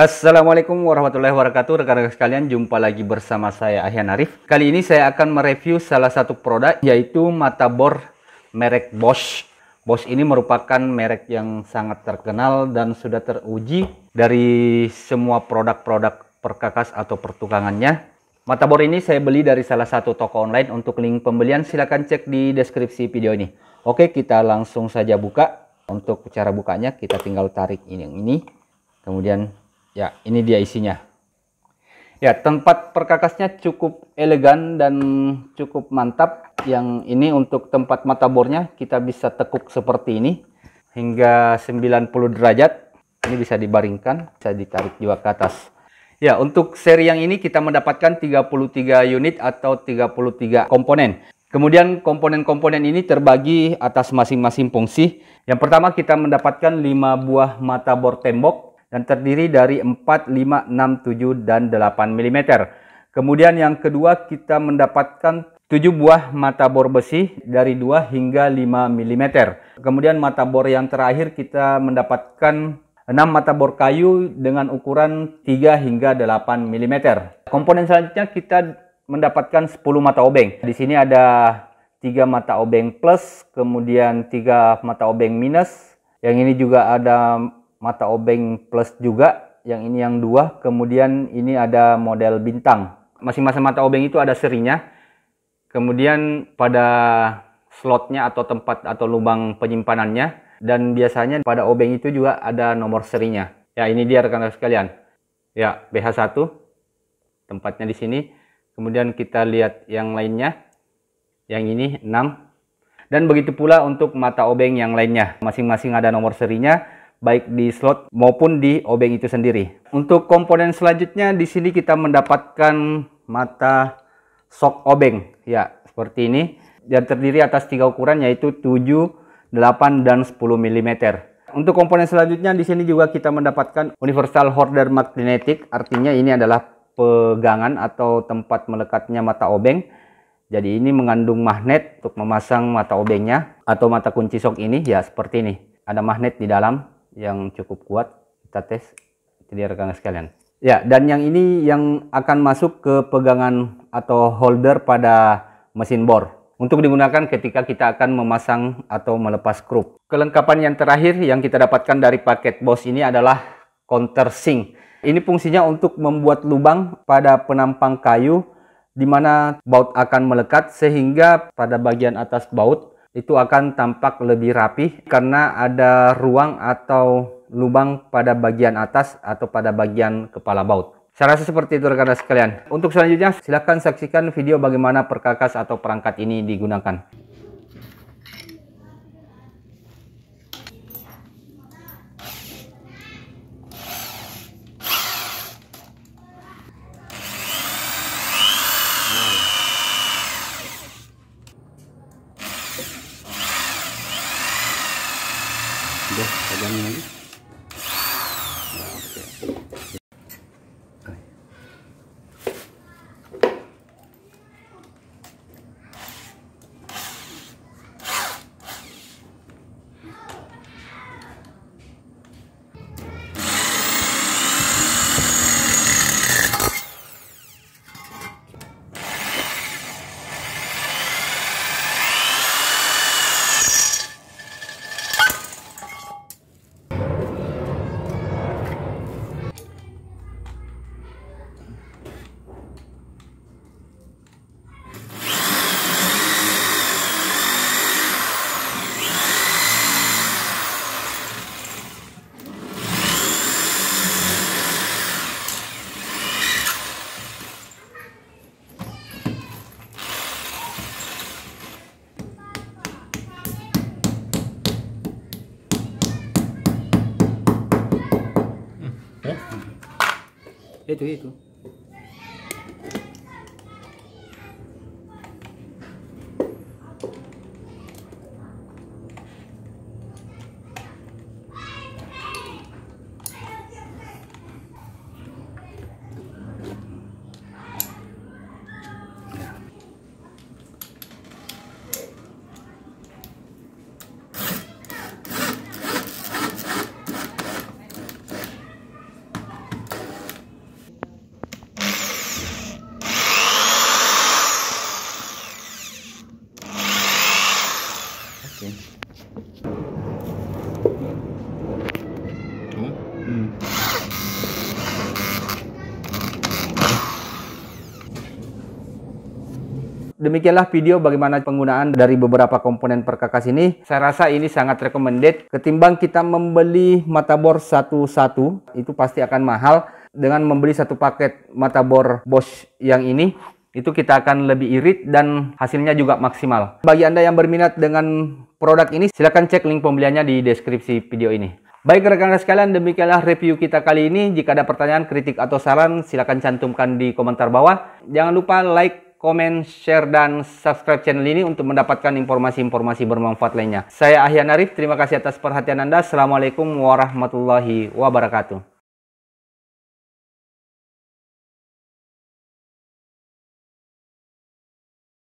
Assalamualaikum warahmatullahi wabarakatuh rekan-rekan sekalian jumpa lagi bersama saya Ahyan Arif kali ini saya akan mereview salah satu produk yaitu mata bor merek Bosch Bosch ini merupakan merek yang sangat terkenal dan sudah teruji dari semua produk-produk perkakas atau pertukangannya mata bor ini saya beli dari salah satu toko online untuk link pembelian silahkan cek di deskripsi video ini oke kita langsung saja buka untuk cara bukanya kita tinggal tarik ini yang ini kemudian Ya, ini dia isinya. Ya, tempat perkakasnya cukup elegan dan cukup mantap. Yang ini untuk tempat mata bornya kita bisa tekuk seperti ini hingga 90 derajat. Ini bisa dibaringkan, bisa ditarik juga ke atas. Ya, untuk seri yang ini kita mendapatkan 33 unit atau 33 komponen. Kemudian komponen-komponen ini terbagi atas masing-masing fungsi. Yang pertama kita mendapatkan 5 buah mata bor tembok dan terdiri dari 4, 5, 6, 7, dan 8 mm. Kemudian yang kedua kita mendapatkan 7 buah mata bor besi dari 2 hingga 5 mm. Kemudian mata bor yang terakhir kita mendapatkan 6 mata bor kayu dengan ukuran 3 hingga 8 mm. Komponen selanjutnya kita mendapatkan 10 mata obeng. Di sini ada 3 mata obeng plus, kemudian 3 mata obeng minus. Yang ini juga ada mata obeng plus juga yang ini yang dua kemudian ini ada model bintang masing-masing mata obeng itu ada serinya kemudian pada slotnya atau tempat atau lubang penyimpanannya dan biasanya pada obeng itu juga ada nomor serinya ya ini dia rekan-rekan sekalian ya BH1 tempatnya di sini kemudian kita lihat yang lainnya yang ini 6 dan begitu pula untuk mata obeng yang lainnya masing-masing ada nomor serinya baik di slot maupun di obeng itu sendiri. Untuk komponen selanjutnya di sini kita mendapatkan mata sok obeng ya seperti ini yang terdiri atas tiga ukuran yaitu 7, 8 dan 10 mm. Untuk komponen selanjutnya di sini juga kita mendapatkan universal holder magnetic artinya ini adalah pegangan atau tempat melekatnya mata obeng. Jadi ini mengandung magnet untuk memasang mata obengnya atau mata kunci sok ini ya seperti ini. Ada magnet di dalam yang cukup kuat kita tes jadi rekan sekalian ya dan yang ini yang akan masuk ke pegangan atau holder pada mesin bor untuk digunakan ketika kita akan memasang atau melepas krup. Kelengkapan yang terakhir yang kita dapatkan dari paket BOS ini adalah countersink Ini fungsinya untuk membuat lubang pada penampang kayu di mana baut akan melekat sehingga pada bagian atas baut itu akan tampak lebih rapi karena ada ruang atau lubang pada bagian atas atau pada bagian kepala baut. Saya rasa seperti itu rekan-rekan sekalian. Untuk selanjutnya silahkan saksikan video bagaimana perkakas atau perangkat ini digunakan. பண்ணுங்கள் É? É tu, é tu. Demikianlah video bagaimana penggunaan dari beberapa komponen perkakas ini. Saya rasa ini sangat recommended. Ketimbang kita membeli mata bor satu-satu, itu pasti akan mahal. Dengan membeli satu paket mata bor Bosch yang ini, itu kita akan lebih irit dan hasilnya juga maksimal. Bagi Anda yang berminat dengan produk ini, silakan cek link pembeliannya di deskripsi video ini. Baik rekan-rekan sekalian, demikianlah review kita kali ini. Jika ada pertanyaan, kritik, atau saran, silakan cantumkan di komentar bawah. Jangan lupa like, komen, share, dan subscribe channel ini untuk mendapatkan informasi-informasi bermanfaat lainnya. Saya Ahyan Arif, terima kasih atas perhatian Anda. Assalamualaikum warahmatullahi wabarakatuh.